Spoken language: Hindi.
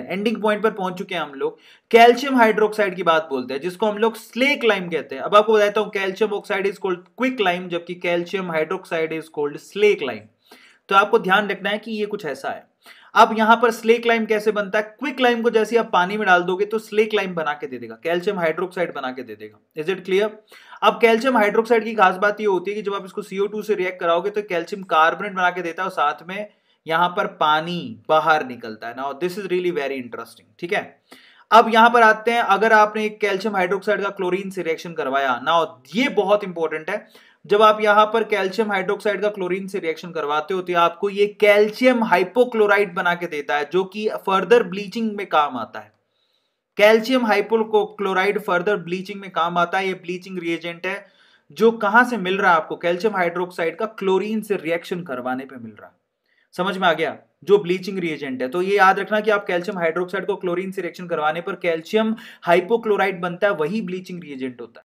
एंडिंग पॉइंट पर पहुंच चुके हैं हम लोग कैल्शियम हाइड्रोक्साइड की बात बोलते हैं जिसको हम लोग स्लेक लाइम कहते हैं अब आपको बताता हूँ calcium oxide is called quick lime जबकि calcium hydroxide is called slake lime तो आपको ध्यान रखना है कि ये कुछ ऐसा है अब यहां पर स्लेक लाइम कैसे बनता है क्विक लाइम को जैसे आप पानी में डाल दोगे तो स्लेक लाइम बना के दे देगा कैल्शियम हाइड्रोक्साइड बना के दे देगा इज इट क्लियर अब कैल्शियम हाइड्रोक्साइड की खास बात ये होती है कि जब आप इसको सीओ से रिएक्ट कराओगे तो कैल्शियम कार्बोनेट बना के देता है और साथ में यहां पर पानी बाहर निकलता है now this is really very interesting ठीक है अब यहां पर आते हैं अगर आपने कैल्शियम हाइड्रोक्साइड का क्लोरीन से रिएक्शन करवाया नाउ ये बहुत इंपॉर्टेंट है जब आप यहां पर कैल्शियम हाइड्रोक्साइड का क्लोरीन से रिएक्शन करवाते हो तो आपको ये कैल्शियम हाइपोक्लोराइड बना के देता है जो कि फर्दर ब्लीचिंग में काम आता है कैल्शियम हाइपोक्लोराइड फर्दर ब्लीचिंग में काम आता है ये ब्लीचिंग रिएजेंट है जो कहां से मिल रहा है आपको कैल्शियम हाइड्रोक्साइड का क्लोरीन से रिएक्शन करवाने पे मिल रहा है समझ में आ गया जो ब्लीचिंग रिएजेंट है तो ये याद रखना कि आप कैल्शियम हाइड्रोक्साइड को क्लोरीन से रिएक्शन करवाने पर कैल्शियम हाइपोक्लोराइड बनता है वही ब्लीचिंग रिएजेंट होता है